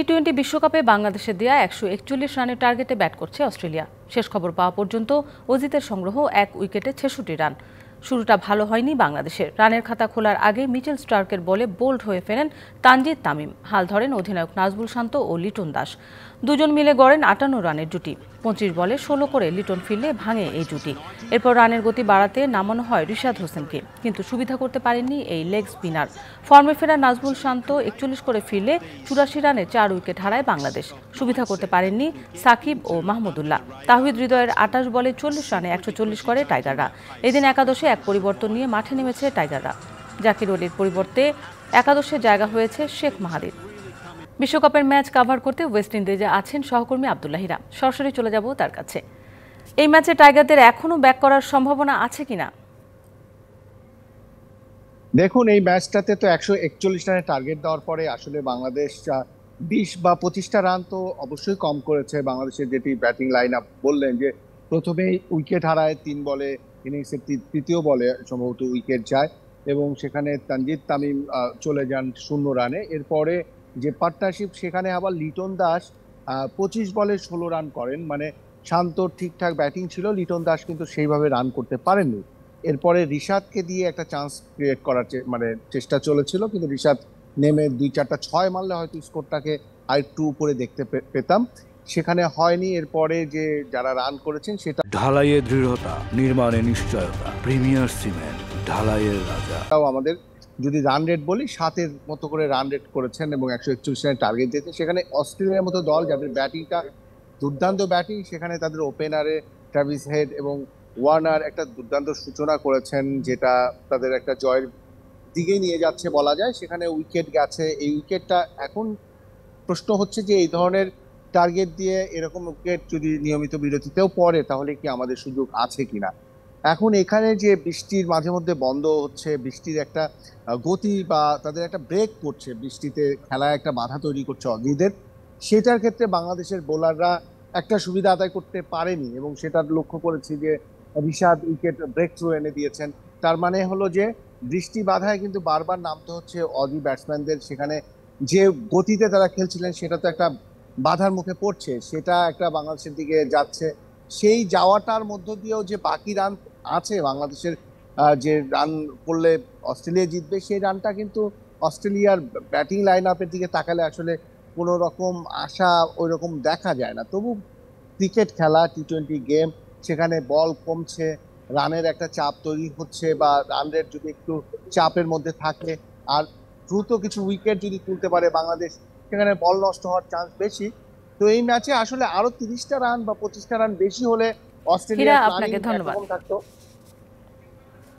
T twenty বিশ্বকাপে বাংলাদেশের দেয়া একশো একচল্লিশ রানের টার্গেটে ব্যাট করছে অস্ট্রেলিয়া শেষ খবর পাওয়া পর্যন্ত অজিতের সংগ্রহ এক উইকেটে ছেষট্টি রান শুরুটা ভালো হয়নি বাংলাদেশের রানের খাতা খোলার আগে মিচেল স্টার্কের বলে বোল্ড হয়ে ফেরেন তানজিদ তামিম হাল ধরেন অধিনায়ক নাজবুল শান্ত ও লিটন দাস দুজন মিলে গড়েন আটান্ন রানের জুটি পঁচিশ বলে ষোলো করে লিটন ফিরলে ভাঙে এই জুটি এরপর রানের গতি বাড়াতে নামানো হয় রিশাদ হোসেনকে কিন্তু সুবিধা করতে পারেননি এই লেগ স্পিনার ফর্মে ফেরা নাজমুল শান্ত একচল্লিশ করে ফিরলে চুরাশি রানে চার উইকেট হারায় বাংলাদেশ সুবিধা করতে পারেননি সাকিব ও মাহমুদুল্লাহ তাহিদ হৃদয়ের আটাশ বলে চল্লিশ রানে একশো চল্লিশ করে টাইগাররা এদিন একাদশে এক পরিবর্তন নিয়ে মাঠে নেমেছে টাইগাররা জাকির অলির পরিবর্তে একাদশে জায়গা হয়েছে শেখ মাহাদির বিশ্বকাপের ম্যাচ কাভার করতে ওয়েস্ট ইন্ডিজে আছেন সহকর্মী আবদুল্লাহিরা সরাসরি চলে যাব তার কাছে এই ম্যাচে টাইগারদের এখনো ব্যাক করার সম্ভাবনা আছে কিনা দেখুন এই ম্যাচটাতে তো একশো একচল্লিশ রানের টার্গেট দেওয়ার পরে আসলে বাংলাদেশ বিশ বা পঁচিশটা রান তো অবশ্যই কম করেছে বাংলাদেশের যেটি ব্যাটিং লাইন আপ বললেন যে প্রথমেই উইকেট হারায় তিন বলে ইনিংসের তৃতীয় বলে সম্ভবত উইকেট যায় এবং সেখানে তানজিদ তামিম চলে যান শূন্য রানে এরপরে যে পার্টনারশিপ সেখানে আবার লিটন দাস পঁচিশ বলে ষোলো রান করেন মানে শান্ত ঠিকঠাক ব্যাটিং ছিল লিটন দাস কিন্তু সেইভাবে রান করতে পারেননি এরপরে রিশাদকে দিয়ে একটা চান্স ক্রিয়েট করার মানে চেষ্টা চলেছিল কিন্তু রিশাদ নেমে দুই চারটা ছয় মারলে হয়তো স্কোরটাকে আর একটু উপরে দেখতে পেতাম সেখানে হয়নি এরপরে যে যারা রান করেছেন সেটা ঢালাইয়ের দৃঢ়তা নির্মাণে নিশ্চয়তা প্রিমিয়ার সিমেন্ট ঢালাইয়ের রাজা আমাদের যদি রান রেট বলি সাতের মতো করে রান রেট করেছেন এবং একশো একচল্লিশ রানের টার্গেট দিয়েছেন সেখানে অস্ট্রেলিয়ার মতো দল যাদের ব্যাটিংটা দুর্দান্ত ব্যাটিং সেখানে তাদের ওপেনারে ট্রাভিস হেড এবং ওয়ার্নার একটা দুর্দান্ত সূচনা করেছেন যেটা তাদের একটা জয়ের দিকে নিয়ে যাচ্ছে বলা যায় সেখানে উইকেট গেছে এই উইকেটটা এখন প্রশ্ন হচ্ছে যে এই ধরনের টার্গেট দিয়ে এরকম উইকেট যদি নিয়মিত বিরতিতেও পড়ে তাহলে কি আমাদের সুযোগ আছে কিনা এখন এখানে যে বৃষ্টির মাঝে মধ্যে বন্ধ হচ্ছে বৃষ্টির একটা গতি বা তাদের একটা ব্রেক করছে বৃষ্টিতে খেলায় একটা বাধা তৈরি করছে অগ্নিদের সেটার ক্ষেত্রে বাংলাদেশের বোলাররা একটা সুবিধা আদায় করতে পারেনি এবং সেটার লক্ষ্য করেছি যে ঋষাদ উইকেট ব্রেক থ্রু এনে দিয়েছেন তার মানে হলো যে বৃষ্টি বাধায় কিন্তু বারবার নামতে হচ্ছে অজি ব্যাটসম্যানদের সেখানে যে গতিতে তারা খেলছিলেন সেটা তো একটা বাধার মুখে পড়ছে সেটা একটা বাংলাদেশের দিকে যাচ্ছে সেই যাওয়াটার মধ্য দিয়েও যে বাকি রান আছে বাংলাদেশের যে রান করলে অস্ট্রেলিয়া জিতবে সেই রানটা কিন্তু অস্ট্রেলিয়ার ব্যাটিং লাইন আপের দিকে তাকালে আসলে কোনো রকম আশা ওই রকম দেখা যায় না তবু ক্রিকেট খেলা টি টোয়েন্টি গেম সেখানে বল কমছে রানের একটা চাপ তৈরি হচ্ছে বা রান রেট যদি একটু চাপের মধ্যে থাকে আর দ্রুত কিছু উইকেট যদি তুলতে পারে বাংলাদেশ সেখানে বল নষ্ট হওয়ার চান্স বেশি তো এই ম্যাচে আসলে আরও তিরিশটা রান বা পঁচিশটা রান বেশি হলে অস্ট্রেলিয়া আপনাকে ধন্যবাদ